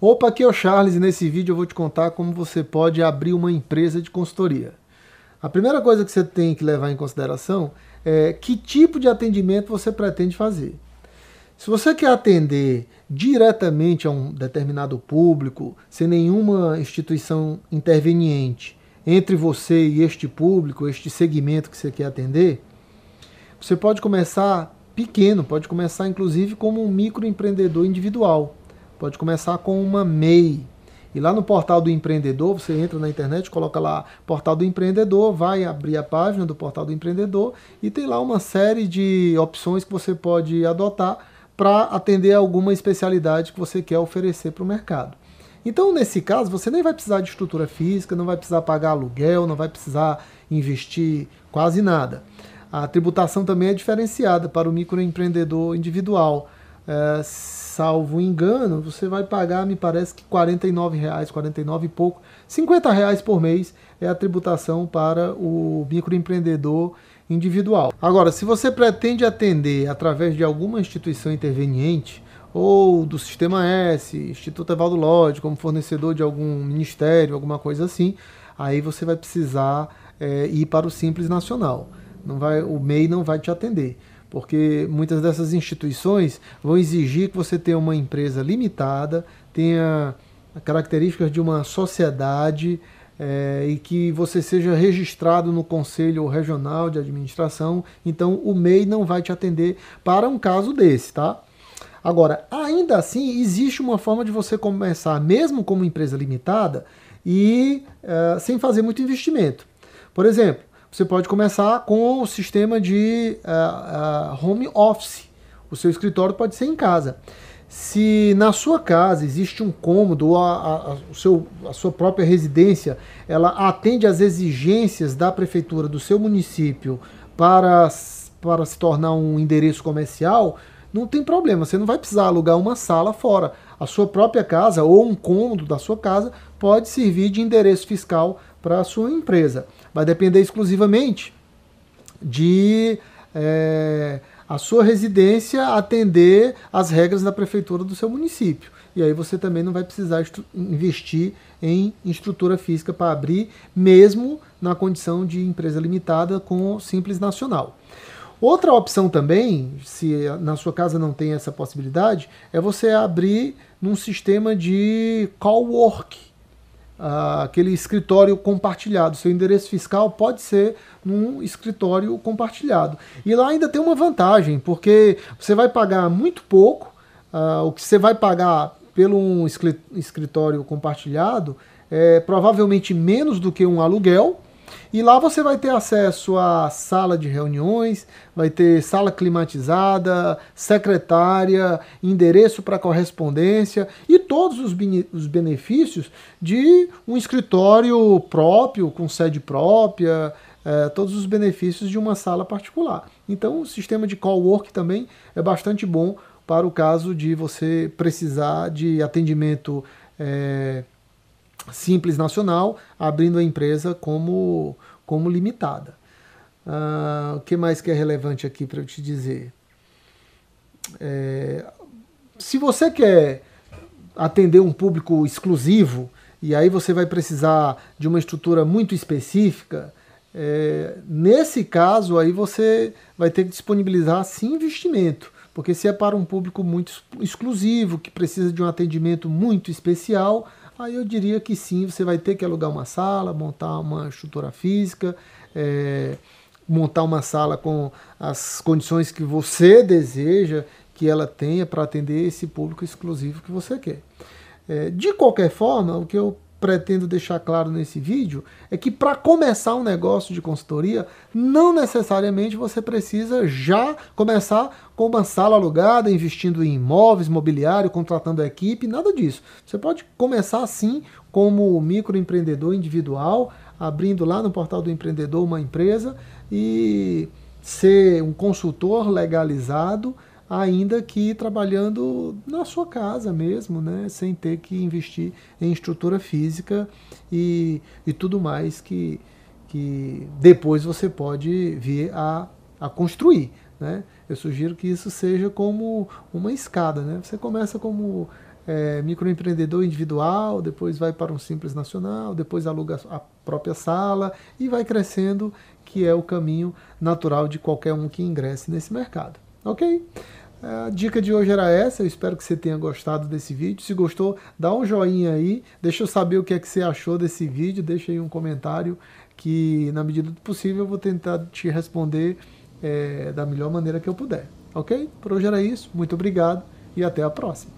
Opa, aqui é o Charles e nesse vídeo eu vou te contar como você pode abrir uma empresa de consultoria. A primeira coisa que você tem que levar em consideração é que tipo de atendimento você pretende fazer. Se você quer atender diretamente a um determinado público, sem nenhuma instituição interveniente entre você e este público, este segmento que você quer atender, você pode começar pequeno, pode começar inclusive como um microempreendedor individual Pode começar com uma MEI. E lá no portal do empreendedor, você entra na internet, coloca lá portal do empreendedor, vai abrir a página do portal do empreendedor e tem lá uma série de opções que você pode adotar para atender alguma especialidade que você quer oferecer para o mercado. Então, nesse caso, você nem vai precisar de estrutura física, não vai precisar pagar aluguel, não vai precisar investir quase nada. A tributação também é diferenciada para o microempreendedor individual é, salvo engano, você vai pagar, me parece que 49 reais, 49 e pouco, 50 reais por mês é a tributação para o microempreendedor individual. Agora, se você pretende atender através de alguma instituição interveniente ou do Sistema S, Instituto Evaldo Lodge, como fornecedor de algum ministério, alguma coisa assim, aí você vai precisar é, ir para o Simples Nacional. Não vai, o MEI não vai te atender porque muitas dessas instituições vão exigir que você tenha uma empresa limitada, tenha características de uma sociedade é, e que você seja registrado no Conselho Regional de Administração. Então, o MEI não vai te atender para um caso desse, tá? Agora, ainda assim, existe uma forma de você começar, mesmo como empresa limitada, e eh, sem fazer muito investimento. Por exemplo, você pode começar com o sistema de uh, uh, home office. O seu escritório pode ser em casa. Se na sua casa existe um cômodo ou a, a, o seu, a sua própria residência ela atende às exigências da prefeitura do seu município para, para se tornar um endereço comercial, não tem problema, você não vai precisar alugar uma sala fora. A sua própria casa ou um cômodo da sua casa pode servir de endereço fiscal para a sua empresa. Vai depender exclusivamente de é, a sua residência atender às regras da prefeitura do seu município. E aí você também não vai precisar investir em estrutura física para abrir, mesmo na condição de empresa limitada com simples nacional. Outra opção também, se na sua casa não tem essa possibilidade, é você abrir num sistema de cowork, ah, aquele escritório compartilhado. Seu endereço fiscal pode ser num escritório compartilhado. E lá ainda tem uma vantagem, porque você vai pagar muito pouco, ah, o que você vai pagar pelo um escritório compartilhado é provavelmente menos do que um aluguel e lá você vai ter acesso à sala de reuniões, vai ter sala climatizada, secretária, endereço para correspondência e todos os, os benefícios de um escritório próprio, com sede própria, é, todos os benefícios de uma sala particular. Então, o sistema de co-work também é bastante bom para o caso de você precisar de atendimento. É, Simples Nacional, abrindo a empresa como, como limitada. Uh, o que mais que é relevante aqui para eu te dizer? É, se você quer atender um público exclusivo, e aí você vai precisar de uma estrutura muito específica, é, nesse caso aí você vai ter que disponibilizar sim investimento, porque se é para um público muito exclusivo, que precisa de um atendimento muito especial, Aí eu diria que sim, você vai ter que alugar uma sala, montar uma estrutura física, é, montar uma sala com as condições que você deseja que ela tenha para atender esse público exclusivo que você quer. É, de qualquer forma, o que eu pretendo deixar claro nesse vídeo é que para começar um negócio de consultoria, não necessariamente você precisa já começar com uma sala alugada, investindo em imóveis, mobiliário, contratando equipe, nada disso. Você pode começar assim como microempreendedor individual, abrindo lá no portal do empreendedor uma empresa e ser um consultor legalizado ainda que trabalhando na sua casa mesmo, né? sem ter que investir em estrutura física e, e tudo mais que, que depois você pode vir a, a construir. Né? Eu sugiro que isso seja como uma escada. Né? Você começa como é, microempreendedor individual, depois vai para um simples nacional, depois aluga a própria sala e vai crescendo, que é o caminho natural de qualquer um que ingresse nesse mercado. Ok? A dica de hoje era essa, eu espero que você tenha gostado desse vídeo. Se gostou, dá um joinha aí, deixa eu saber o que é que você achou desse vídeo, deixa aí um comentário que na medida do possível eu vou tentar te responder é, da melhor maneira que eu puder. Ok? Por hoje era isso, muito obrigado e até a próxima.